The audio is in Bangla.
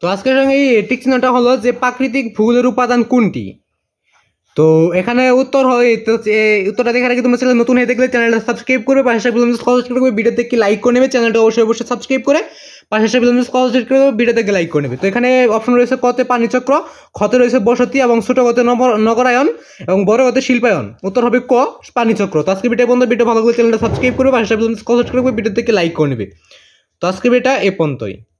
তো আজকের সঙ্গে এই টিকচিহ্নটা হলো যে প্রাকৃতিক ভূগোলের উপাদান কোনটি তো এখানে উত্তর হয় তো উত্তরটা দেখার আগে তোমরা চ্যানেল নতুন হয়ে দেখলে চ্যানেলটা সাবস্ক্রাইব করবে পাশে সাবস্ক্রাইব করবে ভিডিওতে কি লাইক করে নেবে চ্যানেলটা অবশ্যই অবশ্যই সাবস্ক্রাইব করে পাশে সাবস্ক্রাইব করে ভিডিওতে লাইক করে নেবে তো এখানে অপশন রয়েছে কতে পানিচক্র ক্ষতে রয়েছে বসতি এবং ছোট কতে নগরায়ন এবং বড় কতে শিল্পায়ন উত্তর হবে ক পানিচক্র তো আজকে ভিডিও বন্ধু ভিডিও ভালো করে চ্যানেলটা সাবস্ক্রাইব করবে পাশে সাবস্ক্রাইব করবে ভিডিওতে লাইক করে নেবে তো আজকে এটা এ পর্যন্তই